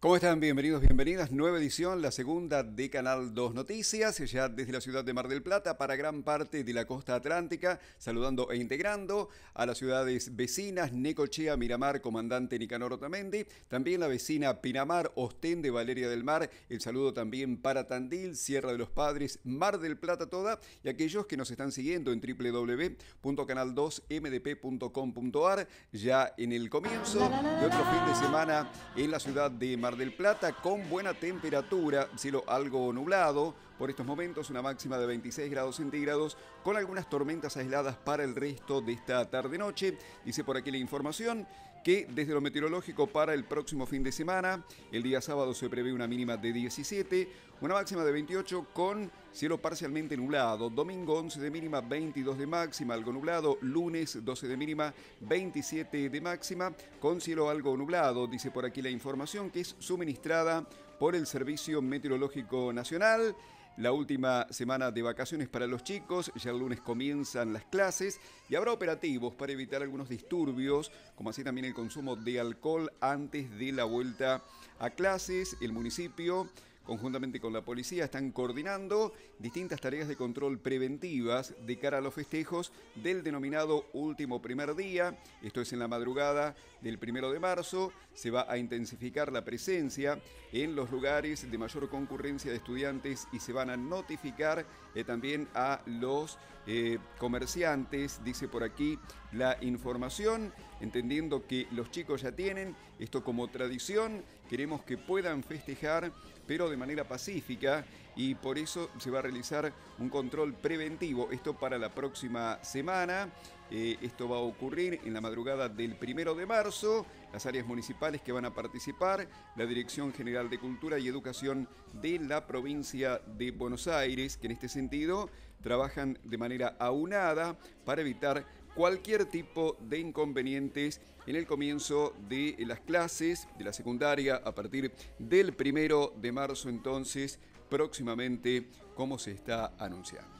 ¿Cómo están? Bienvenidos, bienvenidas. Nueva edición, la segunda de Canal 2 Noticias, ya desde la ciudad de Mar del Plata para gran parte de la costa atlántica, saludando e integrando a las ciudades vecinas, Necochea, Miramar, Comandante Nicanor Otamendi, también la vecina Pinamar, Ostende, Valeria del Mar, el saludo también para Tandil, Sierra de los Padres, Mar del Plata toda, y aquellos que nos están siguiendo en www.canal2mdp.com.ar, ya en el comienzo de otro fin de semana en la ciudad de Mar del Plata con buena temperatura, cielo algo nublado, por estos momentos una máxima de 26 grados centígrados con algunas tormentas aisladas para el resto de esta tarde-noche. Dice por aquí la información, que desde lo meteorológico para el próximo fin de semana, el día sábado se prevé una mínima de 17, una máxima de 28 con cielo parcialmente nublado, domingo 11 de mínima, 22 de máxima, algo nublado, lunes 12 de mínima, 27 de máxima, con cielo algo nublado, dice por aquí la información que es suministrada por el Servicio Meteorológico Nacional la última semana de vacaciones para los chicos, ya el lunes comienzan las clases y habrá operativos para evitar algunos disturbios, como así también el consumo de alcohol antes de la vuelta a clases. El municipio conjuntamente con la policía, están coordinando distintas tareas de control preventivas de cara a los festejos del denominado último primer día. Esto es en la madrugada del primero de marzo. Se va a intensificar la presencia en los lugares de mayor concurrencia de estudiantes y se van a notificar eh, también a los eh, comerciantes, dice por aquí la información, entendiendo que los chicos ya tienen esto como tradición, queremos que puedan festejar, pero de manera pacífica, y por eso se va a realizar un control preventivo, esto para la próxima semana. Eh, esto va a ocurrir en la madrugada del primero de marzo. Las áreas municipales que van a participar, la Dirección General de Cultura y Educación de la provincia de Buenos Aires, que en este sentido trabajan de manera aunada para evitar cualquier tipo de inconvenientes en el comienzo de las clases de la secundaria a partir del primero de marzo entonces próximamente como se está anunciando.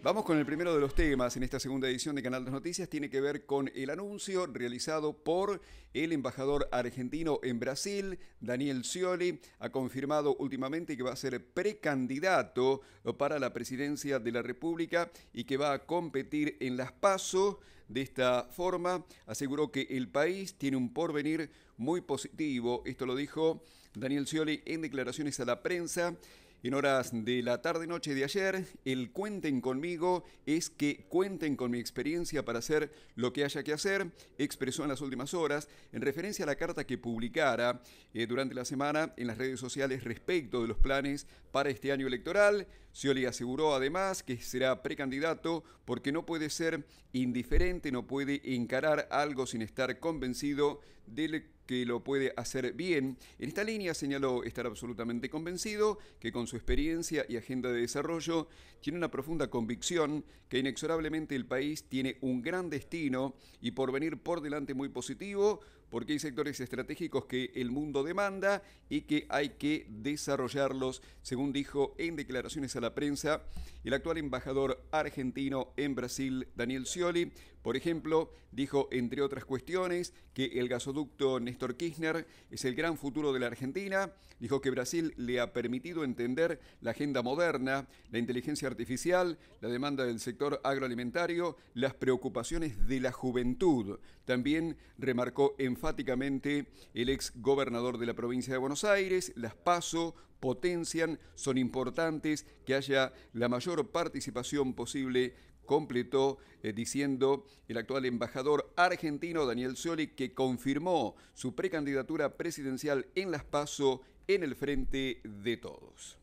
Vamos con el primero de los temas en esta segunda edición de Canal de Noticias. Tiene que ver con el anuncio realizado por el embajador argentino en Brasil, Daniel Scioli. Ha confirmado últimamente que va a ser precandidato para la presidencia de la República y que va a competir en las PASO. De esta forma, aseguró que el país tiene un porvenir muy positivo. Esto lo dijo Daniel Scioli en declaraciones a la prensa en horas de la tarde noche de ayer, el cuenten conmigo es que cuenten con mi experiencia para hacer lo que haya que hacer, expresó en las últimas horas en referencia a la carta que publicara eh, durante la semana en las redes sociales respecto de los planes para este año electoral. Scioli aseguró además que será precandidato porque no puede ser indiferente, no puede encarar algo sin estar convencido del que lo puede hacer bien. En esta línea señaló estar absolutamente convencido que con su experiencia y agenda de desarrollo tiene una profunda convicción que inexorablemente el país tiene un gran destino y por venir por delante muy positivo porque hay sectores estratégicos que el mundo demanda y que hay que desarrollarlos, según dijo en declaraciones a la prensa el actual embajador argentino en Brasil, Daniel Scioli, por ejemplo, dijo, entre otras cuestiones, que el gasoducto Néstor Kirchner es el gran futuro de la Argentina, dijo que Brasil le ha permitido entender la agenda moderna, la inteligencia artificial, la demanda del sector agroalimentario, las preocupaciones de la juventud. También remarcó enfáticamente el ex gobernador de la provincia de Buenos Aires, las PASO, potencian, son importantes, que haya la mayor participación posible completó eh, diciendo el actual embajador argentino Daniel Soli que confirmó su precandidatura presidencial en las PASO en el frente de todos.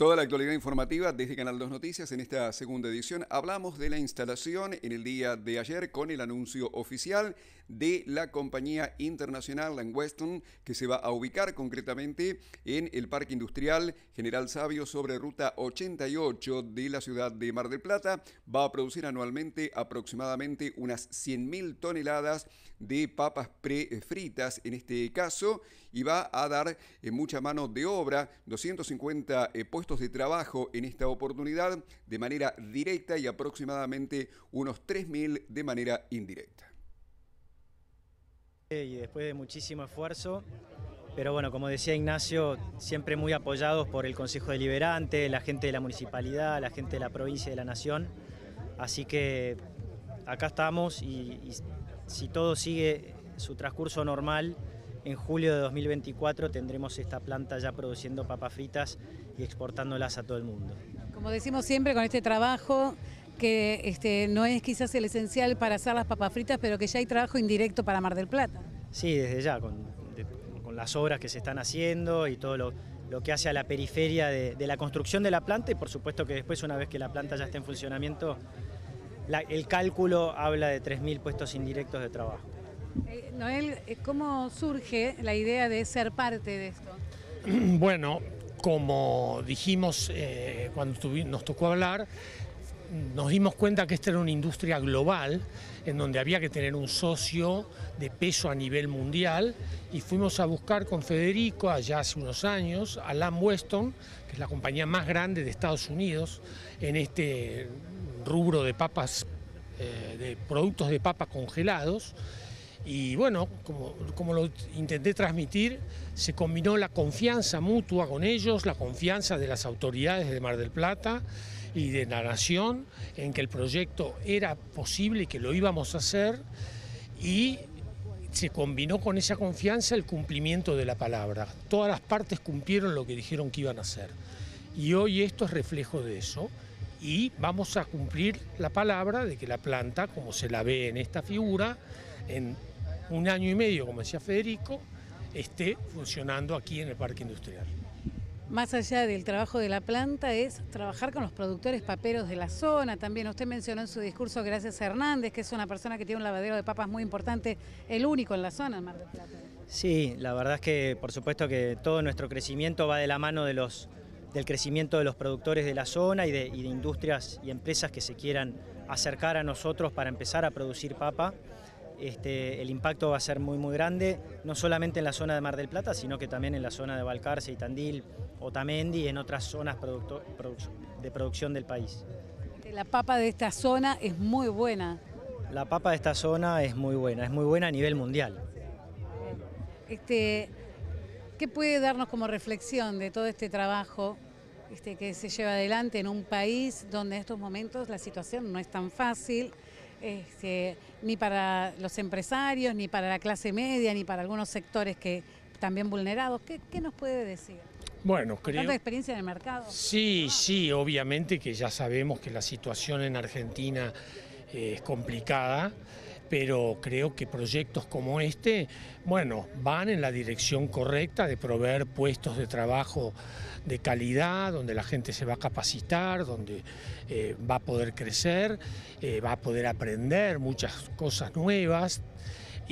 Toda la actualidad informativa desde Canal 2 Noticias en esta segunda edición. Hablamos de la instalación en el día de ayer con el anuncio oficial de la compañía internacional Langweston que se va a ubicar concretamente en el Parque Industrial General Sabio sobre Ruta 88 de la ciudad de Mar del Plata. Va a producir anualmente aproximadamente unas 100.000 toneladas de papas prefritas en este caso y va a dar eh, mucha mano de obra, 250 eh, puestos de trabajo en esta oportunidad de manera directa y aproximadamente unos 3.000 de manera indirecta. Eh, y después de muchísimo esfuerzo, pero bueno, como decía Ignacio, siempre muy apoyados por el Consejo Deliberante, la gente de la municipalidad, la gente de la provincia y de la nación. Así que acá estamos y si todo sigue su transcurso normal, en julio de 2024 tendremos esta planta ya produciendo papas fritas y exportándolas a todo el mundo. Como decimos siempre con este trabajo, que este, no es quizás el esencial para hacer las papas fritas, pero que ya hay trabajo indirecto para Mar del Plata. Sí, desde ya, con, las obras que se están haciendo y todo lo, que hace a la periferia de, la construcción de la planta y por supuesto que después, una vez que la planta ya esté en funcionamiento, el cálculo habla de 3.000 puestos indirectos de trabajo. Eh, Noel, eh, ¿cómo surge la idea de ser parte de esto? Bueno, como dijimos eh, cuando nos tocó hablar, nos dimos cuenta que esta era una industria global en donde había que tener un socio de peso a nivel mundial y fuimos a buscar con Federico allá hace unos años a Lamb Weston, que es la compañía más grande de Estados Unidos en este rubro de papas, de productos de papas congelados y bueno, como, como lo intenté transmitir, se combinó la confianza mutua con ellos, la confianza de las autoridades de Mar del Plata y de la nación en que el proyecto era posible y que lo íbamos a hacer y se combinó con esa confianza el cumplimiento de la palabra. Todas las partes cumplieron lo que dijeron que iban a hacer. Y hoy esto es reflejo de eso y vamos a cumplir la palabra de que la planta, como se la ve en esta figura, en un año y medio, como decía Federico, esté funcionando aquí en el parque industrial. Más allá del trabajo de la planta es trabajar con los productores paperos de la zona. También usted mencionó en su discurso, gracias a Hernández, que es una persona que tiene un lavadero de papas muy importante, el único en la zona, Mar del Plata. Sí, la verdad es que por supuesto que todo nuestro crecimiento va de la mano de los, del crecimiento de los productores de la zona y de industrias y empresas que se quieran acercar a nosotros para empezar a producir papa. Este, el impacto va a ser muy muy grande, no solamente en la zona de Mar del Plata, sino que también en la zona de Balcarce y Tandil, Otamendi y en otras zonas de producción del país. Eh, la papa de esta zona es muy buena. La papa de esta zona es muy buena, es muy buena a nivel mundial. Este, ¿Qué puede darnos como reflexión de todo este trabajo este, que se lleva adelante en un país donde en estos momentos la situación no es tan fácil? este, ni para los empresarios, ni para la clase media, ni para algunos sectores que también vulnerados. ¿Qué, qué nos puede decir? Bueno, creo... ¿Tanta experiencia en el mercado? Sí, sí, obviamente que ya sabemos que la situación en Argentina eh, es complicada pero creo que proyectos como este, bueno, van en la dirección correcta de proveer puestos de trabajo de calidad, donde la gente se va a capacitar, donde eh, va a poder crecer, eh, va a poder aprender muchas cosas nuevas.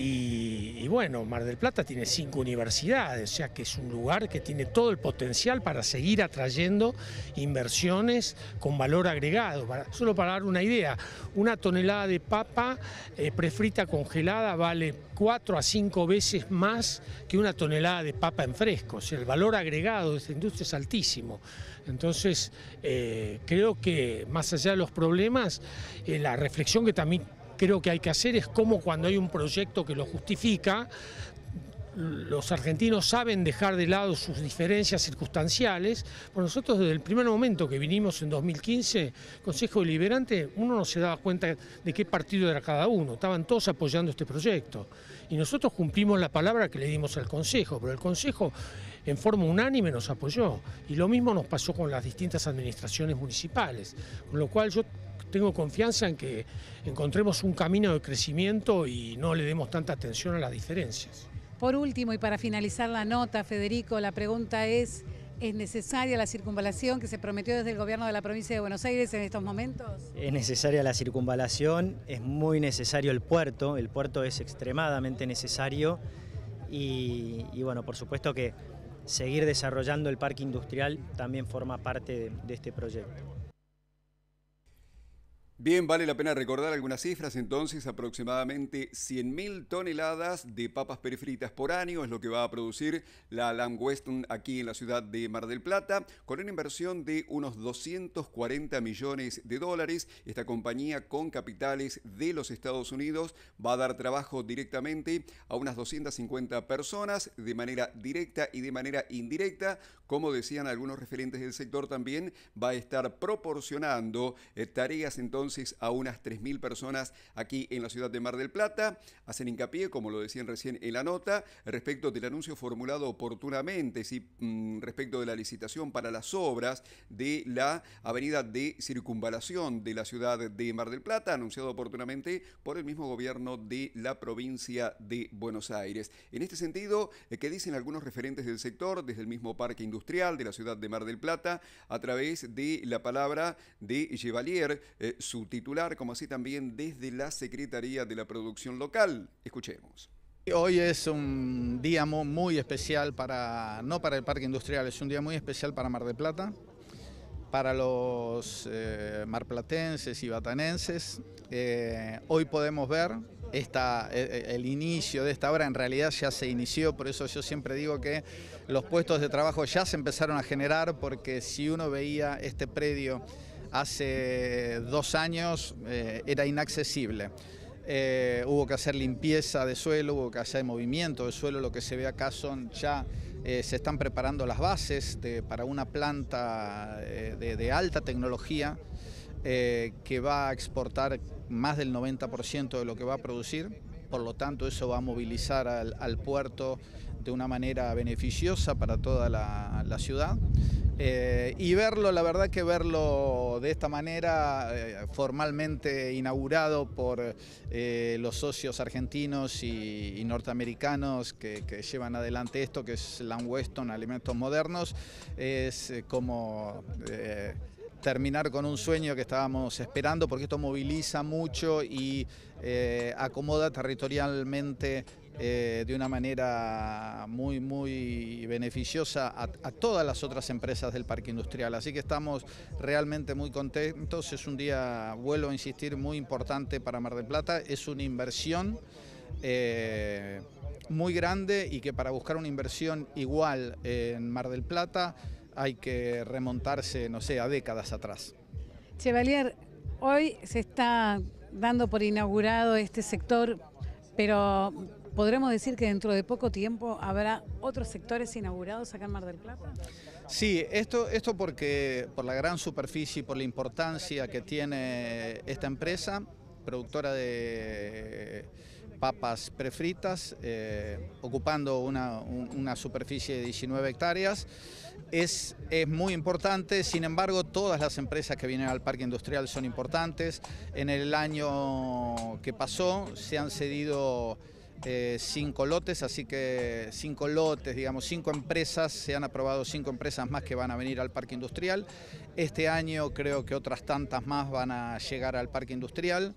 Y, bueno, Mar del Plata tiene cinco universidades, o sea que es un lugar que tiene todo el potencial para seguir atrayendo inversiones con valor agregado. solo para dar una idea, una tonelada de papa eh, prefrita congelada vale cuatro a cinco veces más que una tonelada de papa en fresco. O el valor agregado de esta industria es altísimo. Entonces, eh, creo que más allá de los problemas, eh, la reflexión que también creo que hay que hacer es como cuando hay un proyecto que lo justifica, los argentinos saben dejar de lado sus diferencias circunstanciales. Por nosotros desde el primer momento que vinimos en 2015, Consejo Deliberante, uno no se daba cuenta de qué partido era cada uno, estaban todos apoyando este proyecto. Y nosotros cumplimos la palabra que le dimos al Consejo, pero el Consejo en forma unánime nos apoyó. Y lo mismo nos pasó con las distintas administraciones municipales, con lo cual yo tengo confianza en que encontremos un camino de crecimiento y no le demos tanta atención a las diferencias. Por último, y para finalizar la nota, Federico, la pregunta es, ¿es necesaria la circunvalación que se prometió desde el gobierno de la provincia de Buenos Aires en estos momentos? Es necesaria la circunvalación, es muy necesario el puerto, el puerto es extremadamente necesario y, bueno, por supuesto que seguir desarrollando el parque industrial también forma parte de este proyecto. Bien, vale la pena recordar algunas cifras. Entonces, aproximadamente 100.000 toneladas de papas perifritas por año es lo que va a producir la Lamb Weston aquí en la ciudad de Mar del Plata, con una inversión de unos 240 millones de dólares. Esta compañía con capitales de los Estados Unidos va a dar trabajo directamente a unas 250 personas de manera directa y de manera indirecta. Como decían algunos referentes del sector también, va a estar proporcionando eh, tareas entonces a unas 3.000 personas aquí en la ciudad de Mar del Plata. Hacen hincapié, como lo decían recién en la nota, respecto del anuncio formulado oportunamente mm, respecto de la licitación para las obras de la avenida de circunvalación de la ciudad de Mar del Plata, anunciado oportunamente por el mismo gobierno de la provincia de Buenos Aires. En este sentido, eh, ¿qué dicen algunos referentes del sector desde el mismo parque industrial de la ciudad de Mar del Plata a través de la palabra de Chevalier, eh, titular, como así también desde la Secretaría de la Producción Local. Escuchemos. Hoy es un día muy especial para, no para el Parque Industrial, es un día muy especial para Mar de Plata, para los eh, marplatenses y batanenses. Eh, hoy podemos ver e-, e-, el inicio de esta obra en realidad ya se inició, por eso yo siempre digo que los puestos de trabajo ya se empezaron a generar, porque si uno veía este predio hace dos años eh, era inaccesible. Eh, hubo que hacer limpieza de suelo, hubo que hacer movimiento de suelo, lo que se ve acá son ya, eh, se están preparando las bases para una planta de, alta tecnología que va a exportar más del 90% de lo que va a producir, por lo tanto eso va a movilizar al puerto de una manera beneficiosa para toda la, ciudad. Eh, y verlo, la verdad que verlo de esta manera, eh, formalmente inaugurado por eh, los socios argentinos y, norteamericanos que, llevan adelante esto, que es Land Weston Alimentos Modernos, es como terminar con un sueño que estábamos esperando, porque esto moviliza mucho y acomoda territorialmente eh, de una manera muy, muy beneficiosa a, todas las otras empresas del parque industrial. Así que estamos realmente muy contentos, es un día, vuelvo a insistir, muy importante para Mar del Plata, es una inversión. Eh, muy grande y que para buscar una inversión igual en Mar del Plata hay que remontarse, no sé, a décadas atrás. Chevalier, hoy se está dando por inaugurado este sector, pero ¿Podremos decir que dentro de poco tiempo habrá otros sectores inaugurados acá en Mar del Plata? Sí, esto, esto porque por la gran superficie y por la importancia que tiene esta empresa, productora de papas prefritas, eh, ocupando una, superficie de 19 hectáreas. Es, es muy importante, sin embargo, todas las empresas que vienen al parque industrial son importantes. En el año que pasó se han cedido eh, cinco lotes, así que cinco lotes, digamos, cinco empresas, se han aprobado cinco empresas más que van a venir al parque industrial. Este año creo que otras tantas más van a llegar al parque industrial.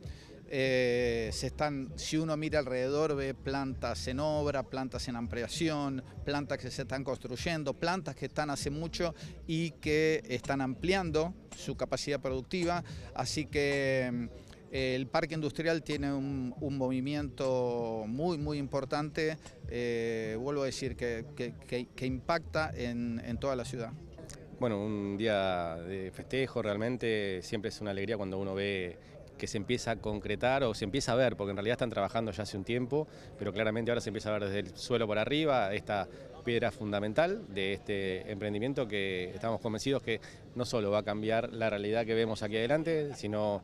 Eh, se están, si uno mira alrededor, ve plantas en obra, plantas en ampliación, plantas que se están construyendo, plantas que están hace mucho y que están ampliando su capacidad productiva. Así que mm, el parque industrial tiene un, movimiento muy, muy importante, eh, vuelvo a decir, que, impacta en, en toda la ciudad. Bueno, un día de festejo realmente, siempre es una alegría cuando uno ve que se empieza a concretar o se empieza a ver, porque en realidad están trabajando ya hace un tiempo, pero claramente ahora se empieza a ver desde el suelo por arriba esta piedra fundamental de este emprendimiento que estamos convencidos que no solo va a cambiar la realidad que vemos aquí adelante, sino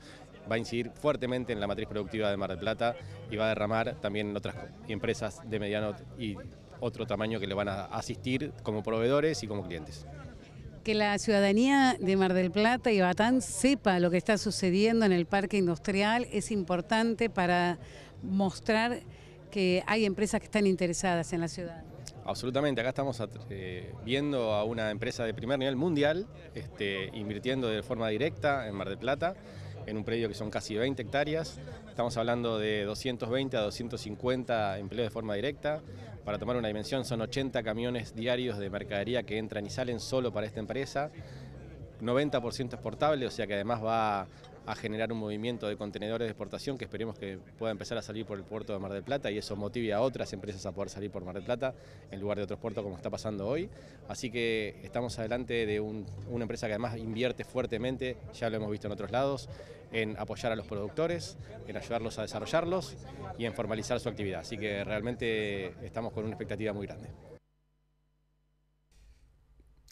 va a incidir fuertemente en la matriz productiva de Mar del Plata y va a derramar también en otras empresas de mediano y otro tamaño que le van a asistir como proveedores y como clientes. Que la ciudadanía de Mar del Plata y Batán sepa lo que está sucediendo en el parque industrial es importante para mostrar que hay empresas que están interesadas en la ciudad. Absolutamente, acá estamos eh, viendo a una empresa de primer nivel mundial, este, invirtiendo de forma directa en Mar del Plata en un predio que son casi 20 hectáreas. Estamos hablando de 220 a 250 empleos de forma directa. Para tomar una dimensión, son 80 camiones diarios de mercadería que entran y salen solo para esta empresa. 90% exportable, o sea que además va a generar un movimiento de contenedores de exportación que esperemos que pueda empezar a salir por el puerto de Mar del Plata y eso motive a otras empresas a poder salir por Mar del Plata en lugar de otros puertos como está pasando hoy. Así que estamos adelante de una empresa que además invierte fuertemente, ya lo hemos visto en otros lados, en apoyar a los productores, en ayudarlos a desarrollarlos y en formalizar su actividad. Así que realmente estamos con una expectativa muy grande.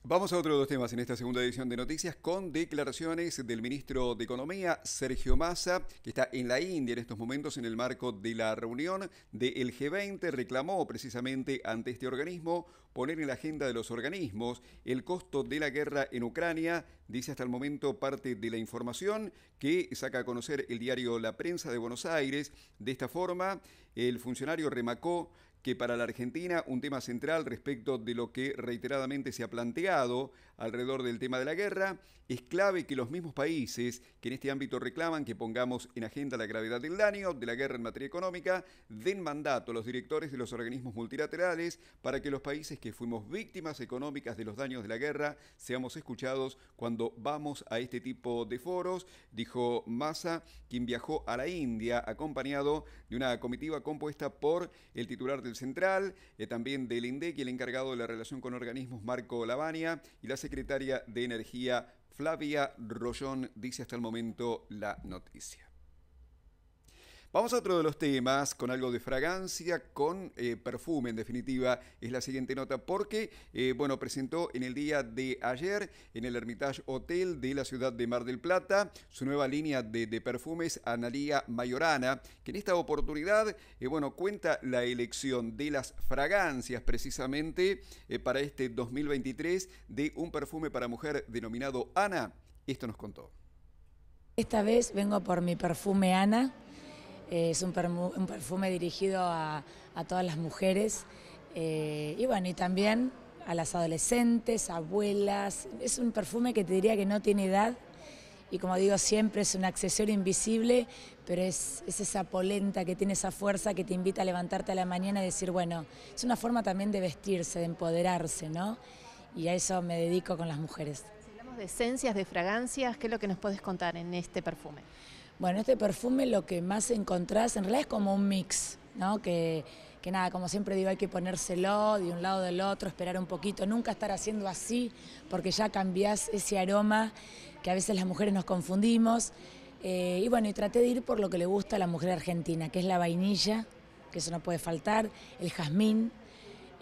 Vamos a otro de los temas en esta segunda edición de Noticias con declaraciones del ministro de Economía, Sergio Massa, que está en la India en estos momentos en el marco de la reunión del G20. Reclamó precisamente ante este organismo poner en la agenda de los organismos el costo de la guerra en Ucrania, dice hasta el momento parte de la información que saca a conocer el diario La Prensa de Buenos Aires. De esta forma, el funcionario remacó que para la Argentina un tema central respecto de lo que reiteradamente se ha planteado alrededor del tema de la guerra, es clave que los mismos países que en este ámbito reclaman que pongamos en agenda la gravedad del daño de la guerra en materia económica den mandato a los directores de los organismos multilaterales para que los países que fuimos víctimas económicas de los daños de la guerra seamos escuchados cuando vamos a este tipo de foros, dijo Massa, quien viajó a la India acompañado una comitiva compuesta por el titular del Central, eh, también del INDEC y el encargado de la relación con organismos Marco Lavania y la secretaria de Energía Flavia Rollón, dice hasta el momento la noticia. Vamos a otro de los temas, con algo de fragancia, con eh, perfume, en definitiva, es la siguiente nota, porque, eh, bueno, presentó en el día de ayer, en el Hermitage Hotel de la ciudad de Mar del Plata, su nueva línea de, perfumes, Analía Mayorana, que en esta oportunidad, eh, bueno, cuenta la elección de las fragancias, precisamente, para este 2023, de un perfume para mujer denominado Ana. Esto nos contó. Esta vez vengo por mi perfume Ana es un, perfume dirigido a, todas las mujeres eh, y y también a las adolescentes, abuelas. Es un perfume que te diría que no tiene edad y como digo siempre es un accesorio invisible, pero es, esa polenta que tiene esa fuerza que te invita a levantarte a la mañana y decir, bueno, es una forma también de vestirse, de empoderarse, ¿no? Y a eso me dedico con las mujeres. Si hablamos de esencias, de fragancias, ¿qué es lo que nos puedes contar en este perfume? Bueno, este perfume lo que más encontrás en realidad es como un mix, ¿no? Que, nada, como siempre digo, hay que ponérselo de un lado del otro, esperar un poquito, nunca estar haciendo así, porque ya cambiás ese aroma que a veces las mujeres nos confundimos. Eh, y bueno, y traté de ir por lo que le gusta a la mujer argentina, que es la vainilla, que eso no puede faltar, el jazmín.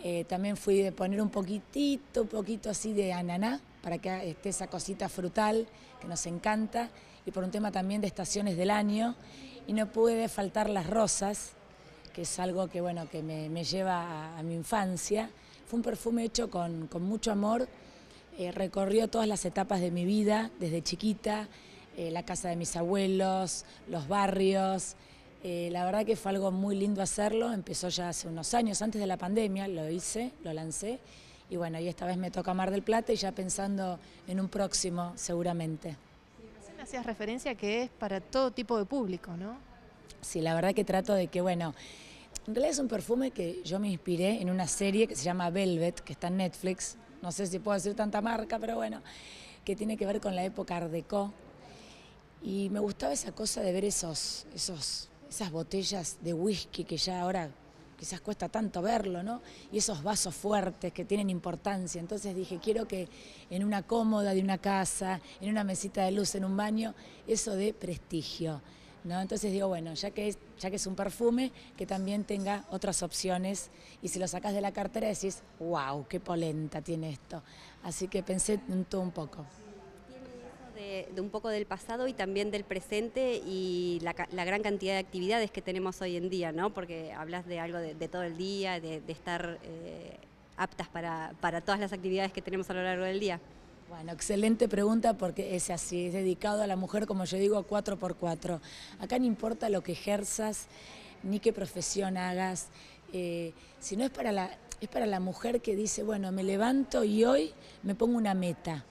Eh, también fui de poner un poquitito, poquito así de ananá, para que esté esa cosita frutal que nos encanta y por un tema también de estaciones del año. Y no puede faltar las rosas, que es algo que, bueno, que me, lleva a, mi infancia. Fue un perfume hecho con, con mucho amor, eh, recorrió todas las etapas de mi vida, desde chiquita, eh, la casa de mis abuelos, los barrios. Eh, la verdad que fue algo muy lindo hacerlo, empezó ya hace unos años, antes de la pandemia lo hice, lo lancé. Y bueno, y esta vez me toca Mar del Plata y ya pensando en un próximo seguramente hacías referencia que es para todo tipo de público, ¿no? Sí, la verdad que trato de que, bueno, en realidad es un perfume que yo me inspiré en una serie que se llama Velvet, que está en Netflix, no sé si puedo decir tanta marca, pero bueno, que tiene que ver con la época Art Deco. Y me gustaba esa cosa de ver esos, esos, esas botellas de whisky que ya ahora quizás cuesta tanto verlo, ¿no? Y esos vasos fuertes que tienen importancia. Entonces dije, quiero que en una cómoda de una casa, en una mesita de luz, en un baño, eso de prestigio. ¿No? Entonces digo, bueno, ya que, es, ya que es un perfume, que también tenga otras opciones y si lo sacas de la cartera decís, wow, qué polenta tiene esto. Así que pensé todo un poco de, un poco del pasado y también del presente y la, gran cantidad de actividades que tenemos hoy en día, ¿no? Porque hablas de algo de, todo el día, de, estar eh, aptas para, todas las actividades que tenemos a lo largo del día. Bueno, excelente pregunta porque es así, es dedicado a la mujer, como yo digo, 4 por cuatro Acá no importa lo que ejerzas, ni qué profesión hagas, eh, sino es para, la, es para la mujer que dice, bueno, me levanto y hoy me pongo una meta.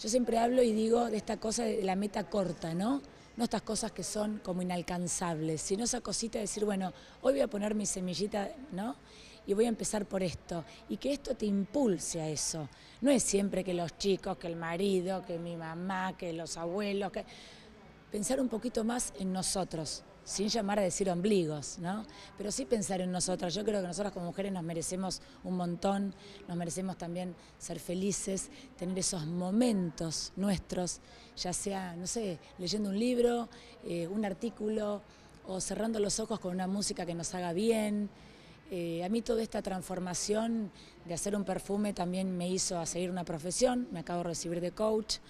Yo siempre hablo y digo de esta cosa de la meta corta, ¿no? No estas cosas que son como inalcanzables, sino esa cosita de decir, bueno, hoy voy a poner mi semillita, ¿no? Y voy a empezar por esto. Y que esto te impulse a eso. No es siempre que los chicos, que el marido, que mi mamá, que los abuelos, que... Pensar un poquito más en nosotros, sin llamar a decir ombligos, ¿no? Pero sí pensar en nosotras. Yo creo que nosotras como mujeres nos merecemos un montón, nos merecemos también ser felices, tener esos momentos nuestros, ya sea, no sé, leyendo un libro, eh, un artículo, o cerrando los ojos con una música que nos haga bien. Eh, a mí toda esta transformación de hacer un perfume también me hizo a seguir una profesión, me acabo de recibir de coach,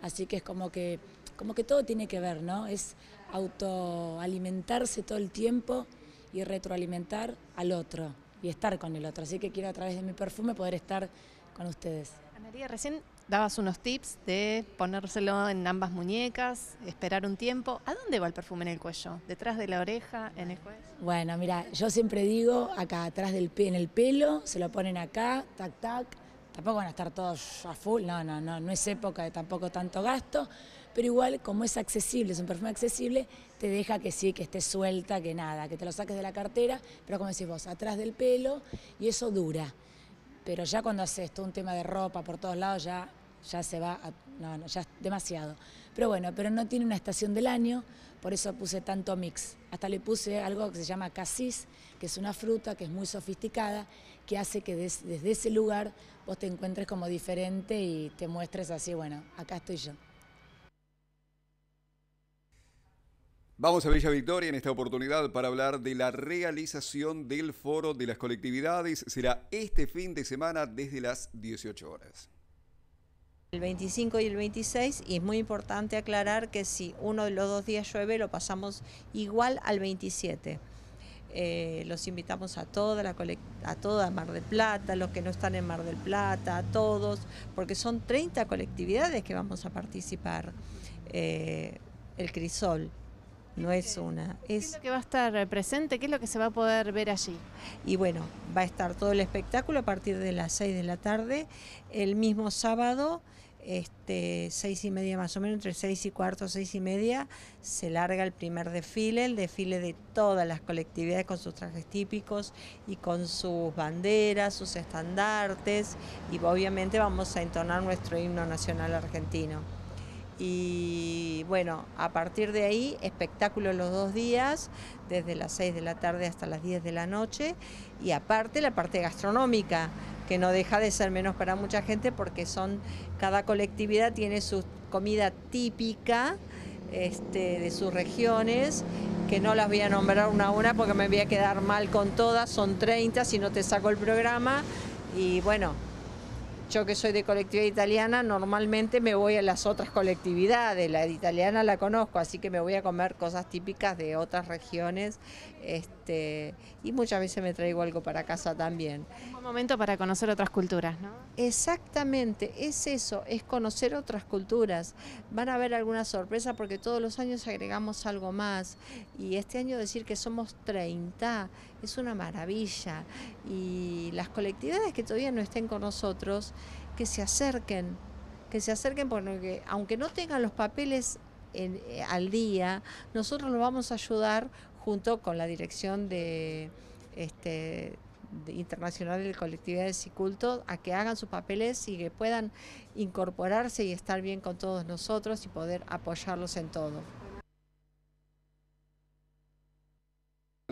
así que es como que, como que todo tiene que ver, ¿no? Es autoalimentarse todo el tiempo y retroalimentar al otro y estar con el otro. Así que quiero a través de mi perfume poder estar con ustedes. María, recién dabas unos tips de ponérselo en ambas muñecas, esperar un tiempo. ¿A dónde va el perfume en el cuello? ¿Detrás de la oreja? ¿En el cuello? Bueno, mira, yo siempre digo acá atrás del en el pelo, se lo ponen acá, tac, tac. Tampoco van a estar todos a full, no, no, no, no es época de tampoco tanto gasto pero igual como es accesible, es un perfume accesible, te deja que sí, que esté suelta, que nada, que te lo saques de la cartera, pero como decís vos, atrás del pelo y eso dura. Pero ya cuando haces todo un tema de ropa por todos lados, ya, ya se va, no, no, ya es demasiado. Pero bueno, pero no tiene una estación del año, por eso puse tanto mix. Hasta le puse algo que se llama casis, que es una fruta que es muy sofisticada, que hace que desde ese lugar vos te encuentres como diferente y te muestres así, bueno, acá estoy yo. Vamos a Villa Victoria en esta oportunidad para hablar de la realización del foro de las colectividades. Será este fin de semana desde las 18 horas. El 25 y el 26 y es muy importante aclarar que si uno de los dos días llueve lo pasamos igual al 27. Eh, los invitamos a toda, la a toda Mar del Plata, los que no están en Mar del Plata, a todos, porque son 30 colectividades que vamos a participar. Eh, el crisol, no es una. ¿Qué es lo que va a estar eh, presente? ¿Qué es lo que se va a poder ver allí? Y bueno, va a estar todo el espectáculo a partir de las 6 de la tarde, el mismo sábado. Este, seis y media más o menos, entre seis y cuarto, seis y media, se larga el primer desfile, el desfile de todas las colectividades con sus trajes típicos y con sus banderas, sus estandartes, y obviamente vamos a entonar nuestro himno nacional argentino. Y bueno, a partir de ahí, espectáculo los dos días, desde las 6 de la tarde hasta las 10 de la noche. Y aparte la parte gastronómica, que no deja de ser menos para mucha gente porque son, cada colectividad tiene su comida típica este, de sus regiones que no las voy a nombrar una a una porque me voy a quedar mal con todas, son 30 si no te saco el programa y bueno, yo que soy de colectividad italiana, normalmente me voy a las otras colectividades, la italiana la conozco, así que me voy a comer cosas típicas de otras regiones este, y muchas veces me traigo algo para casa también. Un momento para conocer otras culturas, ¿no? Exactamente, es eso, es conocer otras culturas. Van a haber alguna sorpresa porque todos los años agregamos algo más y este año decir que somos 30 es una maravilla. Y las colectividades que todavía no estén con nosotros, que se acerquen, que se acerquen porque aunque no tengan los papeles eh, al día, nosotros los vamos a ayudar junto con la dirección de... Este, internacional de colectividades y cultos a que hagan sus papeles y que puedan incorporarse y estar bien con todos nosotros y poder apoyarlos en todo.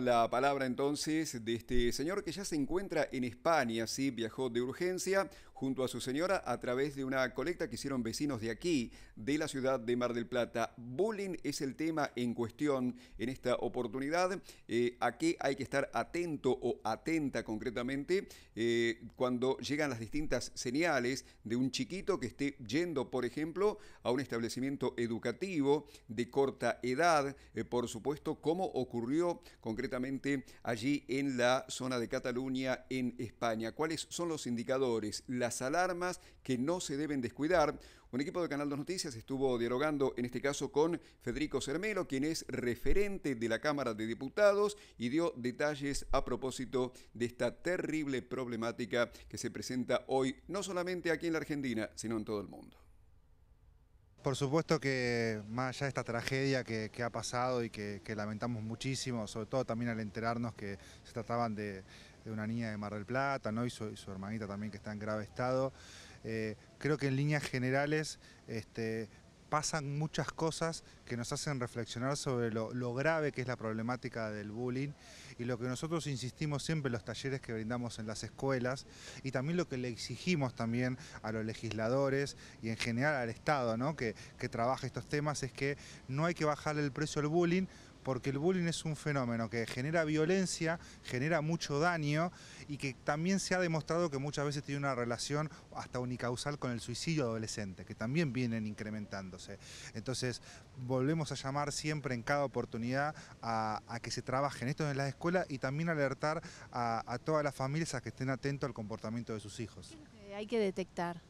La palabra entonces de este señor que ya se encuentra en España, sí, viajó de urgencia, junto a su señora a través de una colecta que hicieron vecinos de aquí, de la ciudad de Mar del Plata. Bullying es el tema en cuestión en esta oportunidad. Eh, ¿A qué hay que estar atento o atenta concretamente eh, cuando llegan las distintas señales de un chiquito que esté yendo, por ejemplo, a un establecimiento educativo de corta edad? Eh, por supuesto, cómo ocurrió concretamente allí en la zona de Cataluña, en España. ¿Cuáles son los indicadores? Las alarmas que no se deben descuidar. Un equipo de Canal 2 Noticias estuvo dialogando en este caso con Federico Cermelo, quien es referente de la Cámara de Diputados y dio detalles a propósito de esta terrible problemática que se presenta hoy no solamente aquí en la Argentina, sino en todo el mundo. Por supuesto que más allá de esta tragedia que, ha pasado y que, lamentamos muchísimo, sobre todo también al enterarnos que se trataban de, de una niña de Mar del Plata, ¿no? y, su, hermanita también que está en grave estado. Eh, creo que en líneas generales este, pasan muchas cosas que nos hacen reflexionar sobre lo, grave que es la problemática del bullying y lo que nosotros insistimos siempre en los talleres que brindamos en las escuelas y también lo que le exigimos también a los legisladores y en general al Estado que, trabaje estos temas es que no hay que bajar el precio al bullying porque el bullying es un fenómeno que genera violencia, genera mucho daño y que también se ha demostrado que muchas veces tiene una relación hasta unicausal con el suicidio adolescente, que también vienen incrementándose. Entonces, volvemos a llamar siempre en cada oportunidad a, que se trabajen esto en las escuelas y también alertar a, todas las familias a que estén atentos al comportamiento de sus hijos. hay que detectar?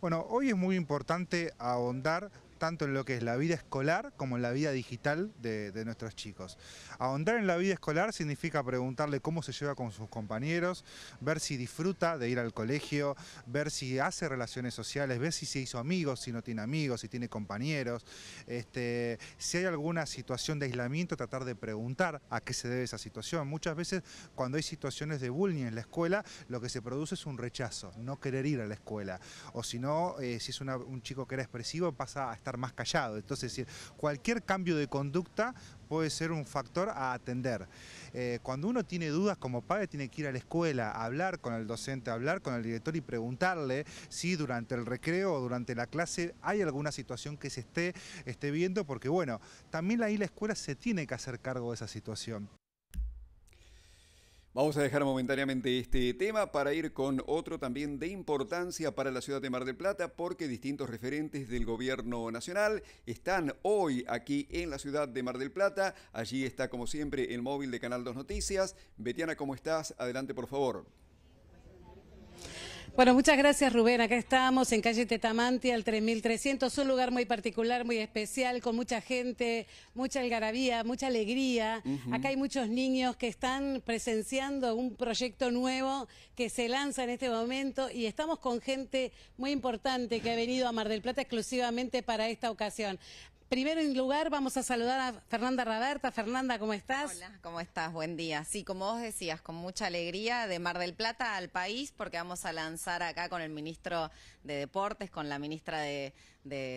Bueno, hoy es muy importante ahondar tanto en lo que es la vida escolar como en la vida digital de, nuestros chicos. Ahondar en la vida escolar significa preguntarle cómo se lleva con sus compañeros, ver si disfruta de ir al colegio, ver si hace relaciones sociales, ver si se hizo amigos, si no tiene amigos, si tiene compañeros, este, si hay alguna situación de aislamiento, tratar de preguntar a qué se debe esa situación. Muchas veces cuando hay situaciones de bullying en la escuela, lo que se produce es un rechazo, no querer ir a la escuela. O si no, eh, si es un chico que era expresivo, pasa a estar más callado. Entonces, cualquier cambio de conducta puede ser un factor a atender. Eh, cuando uno tiene dudas como padre tiene que ir a la escuela, hablar con el docente, hablar con el director y preguntarle si durante el recreo o durante la clase hay alguna situación que se esté, esté viendo, porque bueno, también ahí la escuela se tiene que hacer cargo de esa situación. Vamos a dejar momentáneamente este tema para ir con otro también de importancia para la ciudad de Mar del Plata porque distintos referentes del gobierno nacional están hoy aquí en la ciudad de Mar del Plata. Allí está como siempre el móvil de Canal 2 Noticias. Betiana, ¿cómo estás? Adelante, por favor. Bueno, muchas gracias Rubén. Acá estamos en calle Tetamanti al 3300, un lugar muy particular, muy especial, con mucha gente, mucha algarabía, mucha alegría. Acá hay muchos niños que están presenciando un proyecto nuevo que se lanza en este momento y estamos con gente muy importante que ha venido a Mar del Plata exclusivamente para esta ocasión primero en lugar vamos a saludar a Fernanda Raberta. Fernanda, ¿cómo estás? Hola, ¿cómo estás? Buen día. Sí, como vos decías, con mucha alegría de Mar del Plata al país, porque vamos a lanzar acá con el ministro de Deportes, con la ministra de,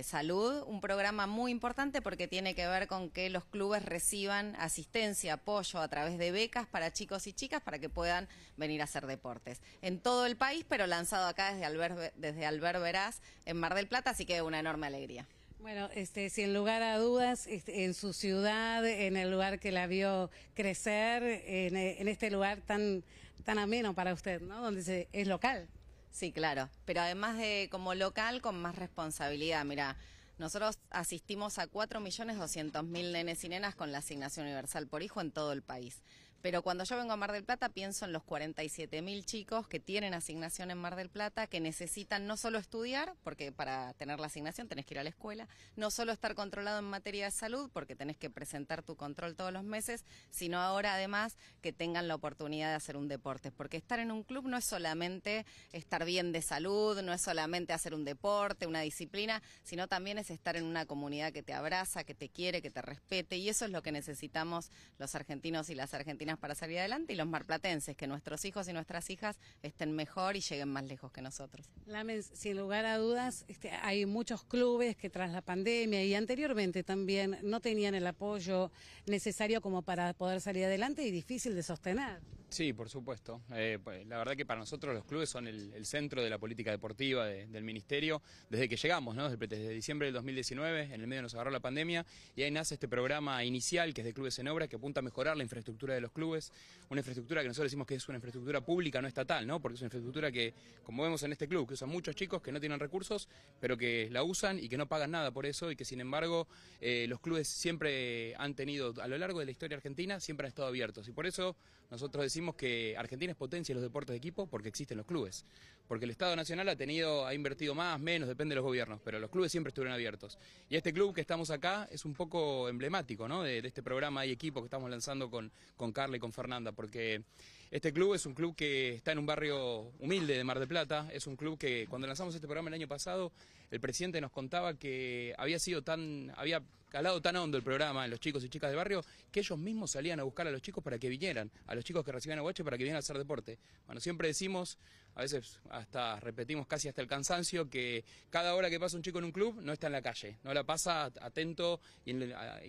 Salud, un programa muy importante porque tiene que ver con que los clubes reciban asistencia, apoyo a través de becas para chicos y chicas para que puedan venir a hacer deportes. En todo el país, pero lanzado acá desde Albert, desde Albert Verás en Mar del Plata, así que una enorme alegría. Bueno, este, sin lugar a dudas, este, en su ciudad, en el lugar que la vio crecer, en, eh, este lugar tan, tan ameno para usted, ¿no? Donde es local. Sí, claro, pero además de como local, con más responsabilidad. Mira, nosotros asistimos a 4.200.000 nenes y nenas con la asignación universal por hijo en todo el país. Pero cuando yo vengo a Mar del Plata pienso en los 47.000 chicos que tienen asignación en Mar del Plata, que necesitan no solo estudiar, porque para tener la asignación tenés que ir a la escuela, no solo estar controlado en materia de salud, porque tenés que presentar tu control todos los meses, sino ahora además que tengan la oportunidad de hacer un deporte. Porque estar en un club no es solamente estar bien de salud, no es solamente hacer un deporte, una disciplina, sino también es estar en una comunidad que te abraza, que te quiere, que te respete. Y eso es lo que necesitamos los argentinos y las argentinas para salir adelante y los marplatenses, que nuestros hijos y nuestras hijas estén mejor y lleguen más lejos que nosotros. Lamen, sin lugar a dudas, este, hay muchos clubes que tras la pandemia y anteriormente también no tenían el apoyo necesario como para poder salir adelante y difícil de sostener. Sí, por supuesto. Eh, pues, la verdad que para nosotros los clubes son el, centro de la política deportiva del Ministerio desde que llegamos, ¿no? desde, diciembre del 2019, en el medio nos agarró la pandemia y ahí nace este programa inicial que es de Clubes en Obra que apunta a mejorar la infraestructura de los clubes, una infraestructura que nosotros decimos que es una infraestructura pública, no estatal, ¿no? Porque es una infraestructura que, como vemos en este club, que usan muchos chicos que no tienen recursos, pero que la usan y que no pagan nada por eso y que sin embargo eh, los clubes siempre han tenido, a lo largo de la historia argentina, siempre han estado abiertos. Y por eso nosotros decimos que Argentina es potencia en los deportes de equipo porque existen los clubes. Porque el Estado Nacional ha tenido, ha invertido más, menos, depende de los gobiernos, pero los clubes siempre estuvieron abiertos. Y este club que estamos acá es un poco emblemático, ¿no? De, este programa y equipo que estamos lanzando con, con Carla y con Fernanda, porque este club es un club que está en un barrio humilde de Mar del Plata, es un club que cuando lanzamos este programa el año pasado, el presidente nos contaba que había sido tan, había calado tan hondo el programa en los chicos y chicas de barrio, que ellos mismos salían a buscar a los chicos para que vinieran, a los chicos que recibían aguache para que vinieran a hacer deporte. Bueno, siempre decimos, a veces hasta repetimos casi hasta el cansancio que cada hora que pasa un chico en un club no está en la calle, no la pasa atento y,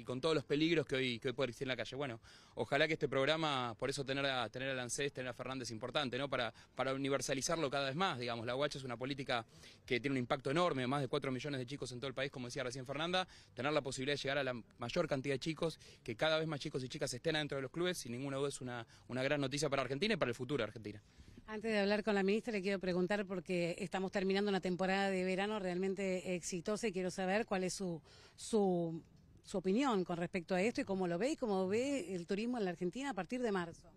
con todos los peligros que hoy, que puede existir en la calle. Bueno, ojalá que este programa, por eso tener a, tener a Lancés, tener a Fernández es importante, ¿no? Para, universalizarlo cada vez más, digamos, la guacha es una política que tiene un impacto enorme, más de 4 millones de chicos en todo el país, como decía recién Fernanda, tener la posibilidad de llegar a la mayor cantidad de chicos, que cada vez más chicos y chicas estén adentro de los clubes, sin ninguna duda es una, una gran noticia para Argentina y para el futuro de Argentina. Antes de hablar con la ministra, le quiero preguntar, porque estamos terminando una temporada de verano realmente exitosa y quiero saber cuál es su, su, su opinión con respecto a esto y cómo lo ve y cómo ve el turismo en la Argentina a partir de marzo.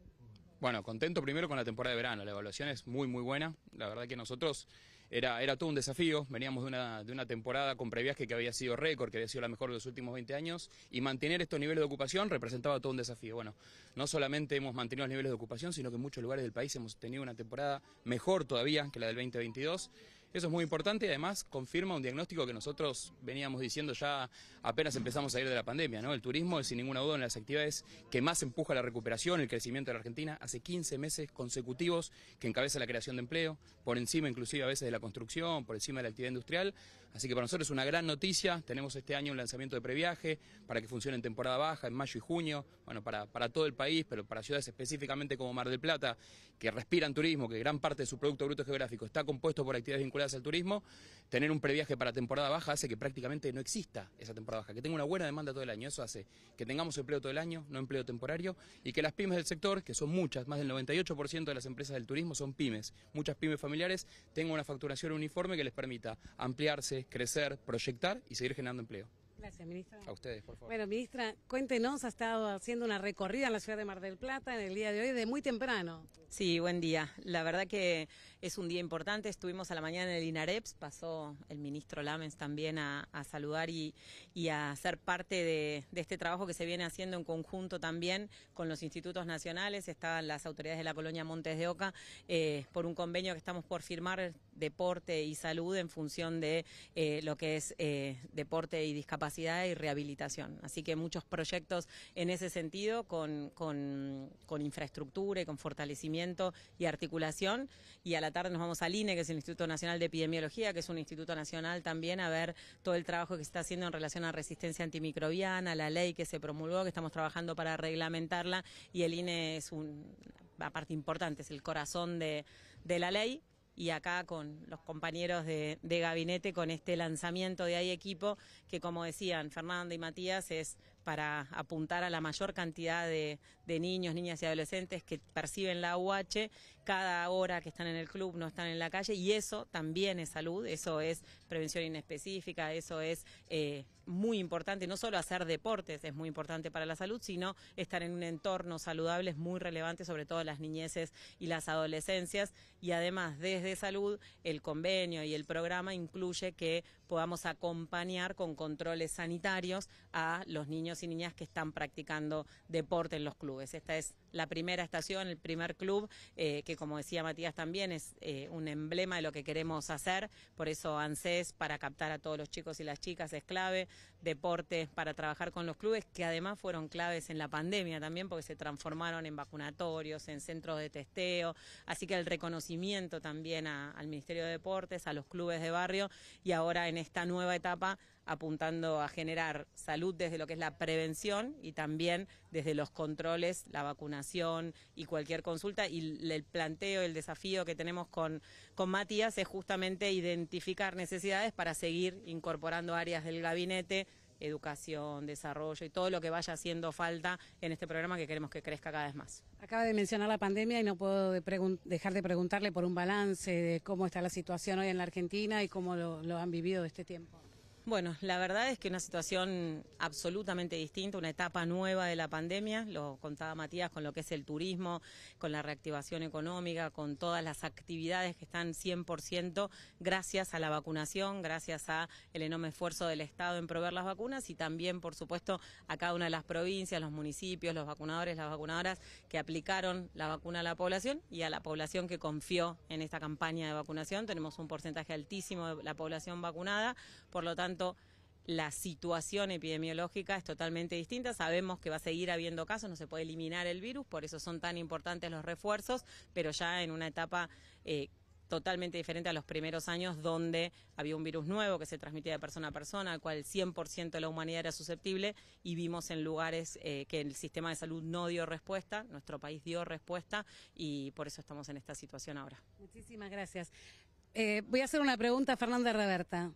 Bueno, contento primero con la temporada de verano. La evaluación es muy, muy buena. La verdad que nosotros era, era todo un desafío, veníamos de una, de una temporada con previaje que había sido récord, que había sido la mejor de los últimos 20 años, y mantener estos niveles de ocupación representaba todo un desafío. Bueno, no solamente hemos mantenido los niveles de ocupación, sino que en muchos lugares del país hemos tenido una temporada mejor todavía que la del 2022. Eso es muy importante y además confirma un diagnóstico que nosotros veníamos diciendo ya apenas empezamos a ir de la pandemia. ¿no? El turismo es sin ninguna duda una de las actividades que más empuja la recuperación, el crecimiento de la Argentina. Hace 15 meses consecutivos que encabeza la creación de empleo, por encima inclusive a veces de la construcción, por encima de la actividad industrial. Así que para nosotros es una gran noticia. Tenemos este año un lanzamiento de previaje para que funcione en temporada baja, en mayo y junio, bueno, para, para todo el país, pero para ciudades específicamente como Mar del Plata, que respiran turismo, que gran parte de su Producto Bruto Geográfico está compuesto por actividades vinculadas al turismo, tener un previaje para temporada baja hace que prácticamente no exista esa temporada baja, que tenga una buena demanda todo el año. Eso hace que tengamos empleo todo el año, no empleo temporario, y que las pymes del sector, que son muchas, más del 98% de las empresas del turismo son pymes, muchas pymes familiares, tengan una facturación uniforme que les permita ampliarse, crecer, proyectar y seguir generando empleo. Gracias, ministra. A ustedes, por favor. Bueno, ministra, cuéntenos, ha estado haciendo una recorrida en la ciudad de Mar del Plata en el día de hoy, de muy temprano. Sí, buen día. La verdad que es un día importante, estuvimos a la mañana en el INAREPS, pasó el ministro Lamens también a, saludar y, a ser parte de, este trabajo que se viene haciendo en conjunto también con los institutos nacionales, estaban las autoridades de la Polonia Montes de Oca eh, por un convenio que estamos por firmar, deporte y salud en función de eh, lo que es eh, deporte y discapacidad y rehabilitación. Así que muchos proyectos en ese sentido con, con infraestructura y con fortalecimiento y articulación y a la tarde nos vamos al INE, que es el Instituto Nacional de Epidemiología, que es un instituto nacional también, a ver todo el trabajo que se está haciendo en relación a resistencia antimicrobiana, la ley que se promulgó, que estamos trabajando para reglamentarla, y el INE es una parte importante, es el corazón de, la ley y acá con los compañeros de, gabinete con este lanzamiento de ahí Equipo, que como decían Fernanda y Matías, es para apuntar a la mayor cantidad de, de niños, niñas y adolescentes que perciben la UH cada hora que están en el club, no están en la calle, y eso también es salud, eso es prevención inespecífica, eso es eh, muy importante, no solo hacer deportes es muy importante para la salud, sino estar en un entorno saludable es muy relevante, sobre todo las niñeces y las adolescencias, y además desde salud el convenio y el programa incluye que podamos acompañar con controles sanitarios a los niños y niñas que están practicando deporte en los clubes. Esta es la primera estación, el primer club, eh, que como decía Matías también es eh, un emblema de lo que queremos hacer, por eso ANSES para captar a todos los chicos y las chicas es clave, deportes para trabajar con los clubes, que además fueron claves en la pandemia también, porque se transformaron en vacunatorios, en centros de testeo, así que el reconocimiento también al Ministerio de Deportes, a los clubes de barrio y ahora en esta nueva etapa apuntando a generar salud desde lo que es la prevención y también desde los controles, la vacunación y cualquier consulta. Y el planteo, el desafío que tenemos con, Matías es justamente identificar necesidades para seguir incorporando áreas del gabinete educación, desarrollo y todo lo que vaya haciendo falta en este programa que queremos que crezca cada vez más. Acaba de mencionar la pandemia y no puedo dejar de preguntarle por un balance de cómo está la situación hoy en la Argentina y cómo lo han vivido este tiempo. Bueno, la verdad es que una situación absolutamente distinta, una etapa nueva de la pandemia, lo contaba Matías con lo que es el turismo, con la reactivación económica, con todas las actividades que están 100% gracias a la vacunación, gracias a el enorme esfuerzo del Estado en proveer las vacunas y también, por supuesto, a cada una de las provincias, los municipios, los vacunadores, las vacunadoras que aplicaron la vacuna a la población y a la población que confió en esta campaña de vacunación. Tenemos un porcentaje altísimo de la población vacunada, por lo tanto, la situación epidemiológica es totalmente distinta. Sabemos que va a seguir habiendo casos, no se puede eliminar el virus, por eso son tan importantes los refuerzos, pero ya en una etapa... Eh, totalmente diferente a los primeros años donde había un virus nuevo que se transmitía de persona a persona, al cual 100% de la humanidad era susceptible y vimos en lugares eh, que el sistema de salud no dio respuesta, nuestro país dio respuesta y por eso estamos en esta situación ahora. Muchísimas gracias. Eh, voy a hacer una pregunta a Fernanda Roberta.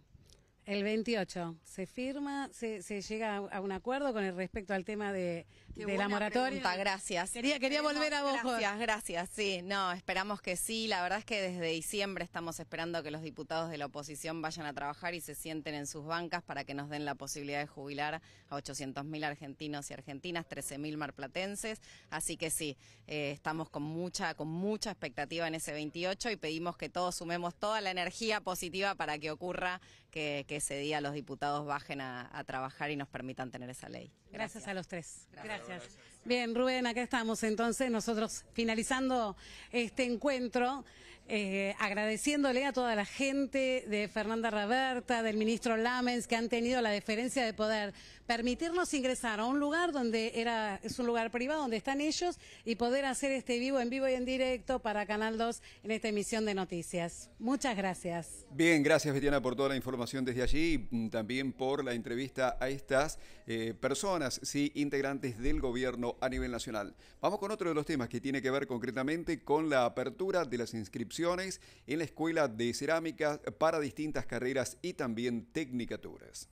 El 28 se firma, se, llega a un acuerdo con el respecto al tema de, de la moratoria. gracias. Quería, volver a vos. Gracias, gracias. Sí, no, esperamos que sí. La verdad es que desde diciembre estamos esperando que los diputados de la oposición vayan a trabajar y se sienten en sus bancas para que nos den la posibilidad de jubilar a 800.000 argentinos y argentinas, 13.000 marplatenses. Así que sí, eh, estamos con mucha, con mucha expectativa en ese 28 y pedimos que todos sumemos toda la energía positiva para que ocurra que, ese día los diputados bajen a, trabajar y nos permitan tener esa ley. Gracias, a los tres. Gracias. Bien, Rubén, acá estamos entonces nosotros finalizando este encuentro, eh, agradeciéndole a toda la gente de Fernanda Raberta, del ministro Lamens, que han tenido la deferencia de poder permitirnos ingresar a un lugar donde era, es un lugar privado, donde están ellos, y poder hacer este vivo, en vivo y en directo para Canal 2 en esta emisión de noticias. Muchas gracias. Bien, gracias Betiana por toda la información desde allí y mm, también por la entrevista a estas eh, personas, sí, integrantes del gobierno a nivel nacional. Vamos con otro de los temas que tiene que ver concretamente con la apertura de las inscripciones en la Escuela de Cerámica para distintas carreras y también tecnicaturas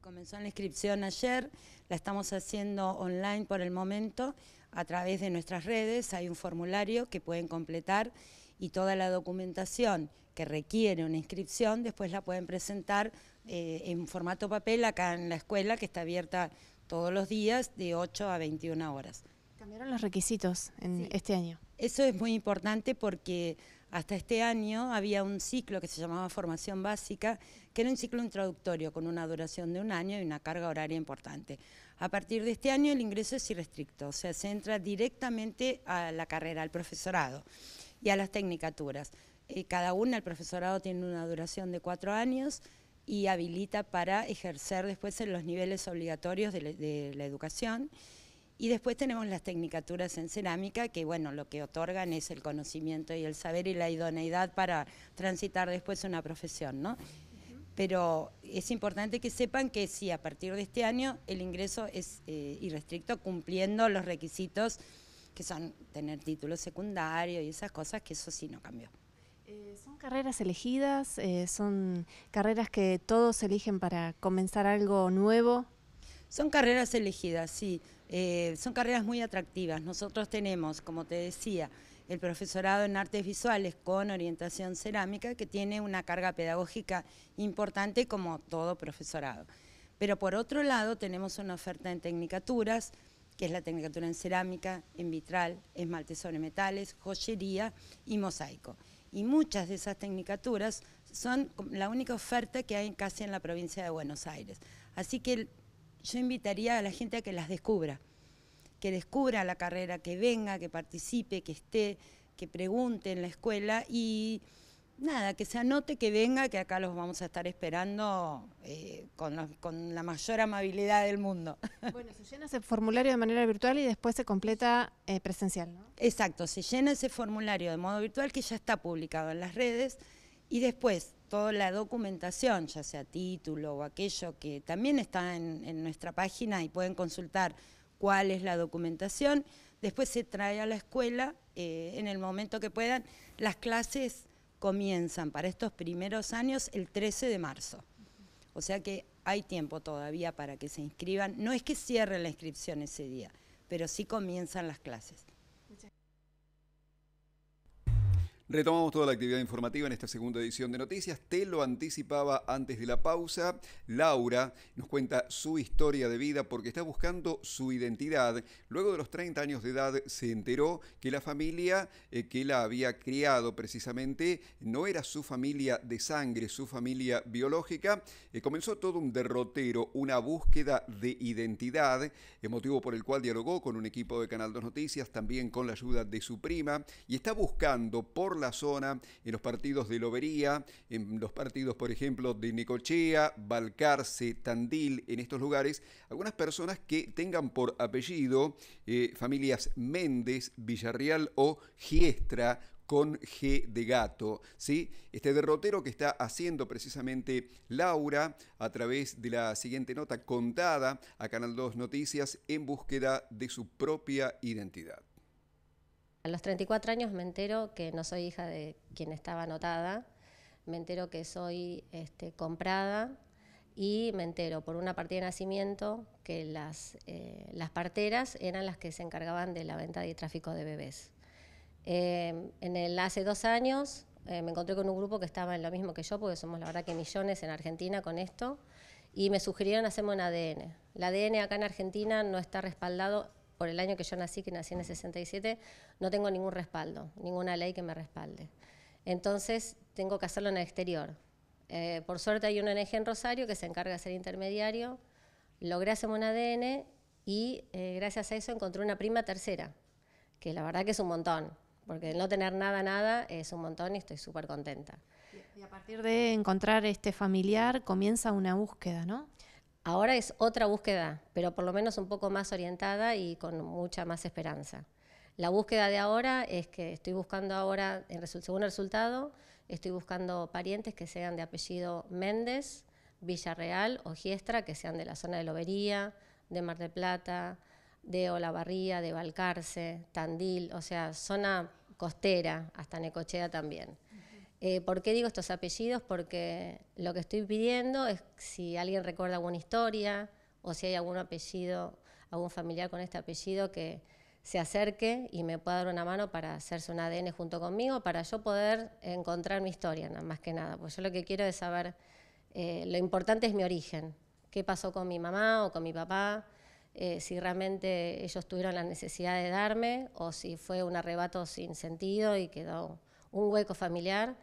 comenzó la inscripción ayer, la estamos haciendo online por el momento a través de nuestras redes, hay un formulario que pueden completar y toda la documentación que requiere una inscripción después la pueden presentar eh, en formato papel acá en la escuela que está abierta todos los días de 8 a 21 horas. ¿Cambiaron los requisitos en este año? Eso es muy importante porque hasta este año había un ciclo que se llamaba formación básica, que era un ciclo introductorio con una duración de un año y una carga horaria importante. A partir de este año el ingreso es irrestricto, o sea, se entra directamente a la carrera, al profesorado y a las tecnicaturas. Eh, cada una, el profesorado tiene una duración de cuatro años y habilita para ejercer después en los niveles obligatorios de la educación. Y después tenemos las tecnicaturas en cerámica, que bueno, lo que otorgan es el conocimiento y el saber y la idoneidad para transitar después una profesión, ¿no? Pero es importante que sepan que sí, a partir de este año el ingreso es eh, irrestricto cumpliendo los requisitos que son tener título secundario y esas cosas, que eso sí no cambió. Eh, ¿Son carreras elegidas? Eh, ¿Son carreras que todos eligen para comenzar algo nuevo? Son carreras elegidas, sí. Eh, son carreras muy atractivas. Nosotros tenemos, como te decía, el profesorado en artes visuales con orientación cerámica que tiene una carga pedagógica importante como todo profesorado. Pero por otro lado tenemos una oferta en tecnicaturas, que es la tecnicatura en cerámica, en vitral, esmalte sobre metales, joyería y mosaico. Y muchas de esas tecnicaturas son la única oferta que hay casi en la provincia de Buenos Aires. Así que yo invitaría a la gente a que las descubra, que descubra la carrera, que venga, que participe, que esté, que pregunte en la escuela y nada, que se anote, que venga, que acá los vamos a estar esperando eh, con, la mayor amabilidad del mundo. Bueno, se llena ese formulario de manera virtual y después se completa eh, presencial, ¿no? Exacto, se llena ese formulario de modo virtual que ya está publicado en las redes y después toda la documentación, ya sea título o aquello que también está en, nuestra página y pueden consultar cuál es la documentación. Después se trae a la escuela, eh, en el momento que puedan. Las clases comienzan para estos primeros años el 13 de marzo. O sea que hay tiempo todavía para que se inscriban. No es que cierren la inscripción ese día, pero sí comienzan las clases. Retomamos toda la actividad informativa en esta segunda edición de Noticias. Te lo anticipaba antes de la pausa. Laura nos cuenta su historia de vida porque está buscando su identidad. Luego de los 30 años de edad se enteró que la familia eh, que la había criado precisamente no era su familia de sangre, su familia biológica. Eh, comenzó todo un derrotero, una búsqueda de identidad, el motivo por el cual dialogó con un equipo de Canal 2 Noticias, también con la ayuda de su prima, y está buscando por la zona, en los partidos de Lobería, en los partidos, por ejemplo, de Nicochea, Balcarce, Tandil, en estos lugares, algunas personas que tengan por apellido eh, familias Méndez, Villarreal o Giestra, con G de gato, ¿sí? Este derrotero que está haciendo precisamente Laura a través de la siguiente nota contada a Canal 2 Noticias en búsqueda de su propia identidad. A los 34 años me entero que no soy hija de quien estaba anotada, me entero que soy este, comprada y me entero por una partida de nacimiento que las, eh, las parteras eran las que se encargaban de la venta y tráfico de bebés. Em, en el, hace dos años eh, me encontré con un grupo que estaba en lo mismo que yo, porque somos la verdad que millones en Argentina con esto, y me sugirieron hacemos un ADN. El ADN acá en Argentina no está respaldado por el año que yo nací, que nací en el 67, no tengo ningún respaldo, ninguna ley que me respalde. Entonces tengo que hacerlo en el exterior. Eh, por suerte hay un ONG en Rosario que se encarga de ser intermediario. Logré hacerme un ADN y eh, gracias a eso encontré una prima tercera, que la verdad que es un montón, porque no tener nada, nada es un montón y estoy súper contenta. Y a partir de encontrar este familiar comienza una búsqueda, ¿no? Ahora es otra búsqueda, pero por lo menos un poco más orientada y con mucha más esperanza. La búsqueda de ahora es que estoy buscando ahora, según el resultado, estoy buscando parientes que sean de apellido Méndez, Villarreal o Giestra, que sean de la zona de Lobería, de Mar de Plata, de Olavarría, de Balcarce, Tandil, o sea, zona costera, hasta Necochea también. Eh, ¿Por qué digo estos apellidos? Porque lo que estoy pidiendo es si alguien recuerda alguna historia o si hay algún apellido, algún familiar con este apellido que se acerque y me pueda dar una mano para hacerse un ADN junto conmigo, para yo poder encontrar mi historia, nada más que nada. Pues yo lo que quiero es saber, eh, lo importante es mi origen, qué pasó con mi mamá o con mi papá, eh, si realmente ellos tuvieron la necesidad de darme o si fue un arrebato sin sentido y quedó un hueco familiar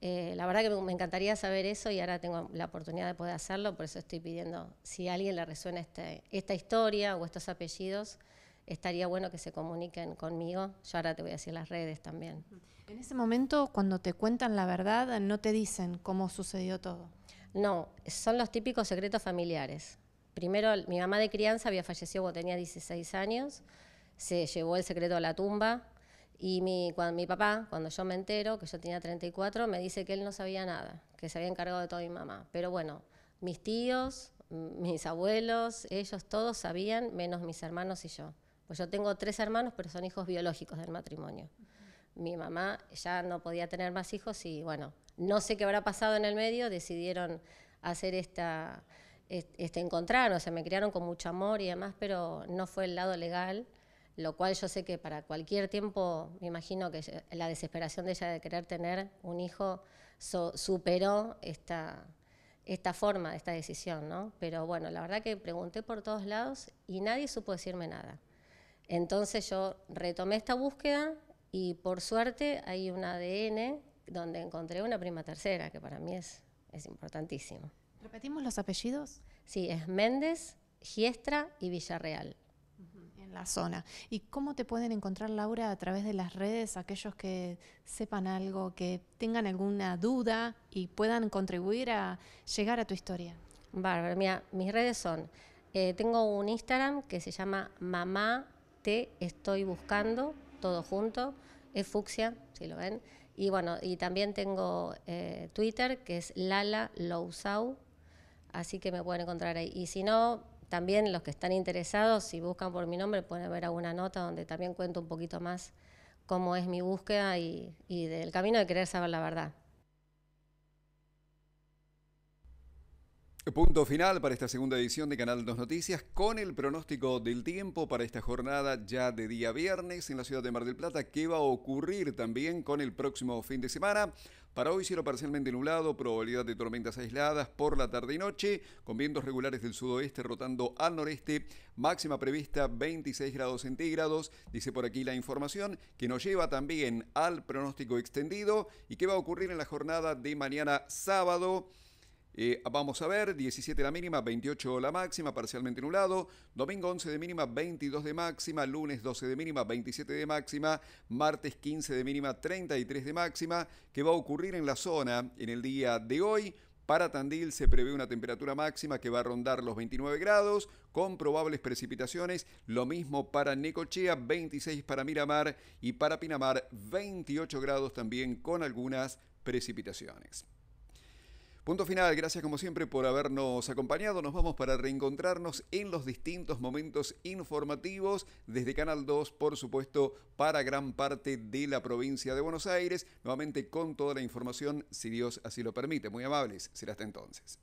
eh, la verdad que me encantaría saber eso y ahora tengo la oportunidad de poder hacerlo, por eso estoy pidiendo, si a alguien le resuena este, esta historia o estos apellidos, estaría bueno que se comuniquen conmigo. Yo ahora te voy a decir las redes también. En ese momento, cuando te cuentan la verdad, no te dicen cómo sucedió todo. No, son los típicos secretos familiares. Primero, mi mamá de crianza había fallecido cuando tenía 16 años, se llevó el secreto a la tumba, y mi, cuando, mi papá, cuando yo me entero, que yo tenía 34, me dice que él no sabía nada, que se había encargado de todo mi mamá. Pero bueno, mis tíos, mis abuelos, ellos todos sabían, menos mis hermanos y yo. Pues yo tengo tres hermanos, pero son hijos biológicos del matrimonio. Mi mamá ya no podía tener más hijos y bueno, no sé qué habrá pasado en el medio, decidieron hacer esta, este, este encontrar, o sea, me criaron con mucho amor y demás, pero no fue el lado legal lo cual yo sé que para cualquier tiempo, me imagino que la desesperación de ella de querer tener un hijo superó esta, esta forma, esta decisión, ¿no? Pero bueno, la verdad que pregunté por todos lados y nadie supo decirme nada. Entonces yo retomé esta búsqueda y por suerte hay un ADN donde encontré una prima tercera, que para mí es, es importantísimo. ¿Repetimos los apellidos? Sí, es Méndez, Giestra y Villarreal la zona. ¿Y cómo te pueden encontrar, Laura, a través de las redes, aquellos que sepan algo, que tengan alguna duda y puedan contribuir a llegar a tu historia? Bárbara, mira, mis redes son, eh, tengo un Instagram que se llama Mamá Te Estoy Buscando, todo junto, es fucsia, si lo ven. Y bueno, y también tengo eh, Twitter, que es Lala Lousau, así que me pueden encontrar ahí. Y si no, también los que están interesados, si buscan por mi nombre, pueden ver alguna nota donde también cuento un poquito más cómo es mi búsqueda y, del camino de querer saber la verdad. Punto final para esta segunda edición de Canal 2 Noticias con el pronóstico del tiempo para esta jornada ya de día viernes en la ciudad de Mar del Plata, que va a ocurrir también con el próximo fin de semana. Para hoy cielo parcialmente nublado, probabilidad de tormentas aisladas por la tarde y noche, con vientos regulares del sudoeste rotando al noreste, máxima prevista 26 grados centígrados, dice por aquí la información, que nos lleva también al pronóstico extendido y qué va a ocurrir en la jornada de mañana sábado. Eh, vamos a ver, 17 la mínima, 28 la máxima, parcialmente nublado. Domingo 11 de mínima, 22 de máxima. Lunes 12 de mínima, 27 de máxima. Martes 15 de mínima, 33 de máxima. Que va a ocurrir en la zona en el día de hoy. Para Tandil se prevé una temperatura máxima que va a rondar los 29 grados, con probables precipitaciones. Lo mismo para Necochea, 26 para Miramar y para Pinamar, 28 grados también con algunas precipitaciones. Punto final, gracias como siempre por habernos acompañado. Nos vamos para reencontrarnos en los distintos momentos informativos desde Canal 2, por supuesto, para gran parte de la provincia de Buenos Aires, nuevamente con toda la información, si Dios así lo permite. Muy amables, será hasta entonces.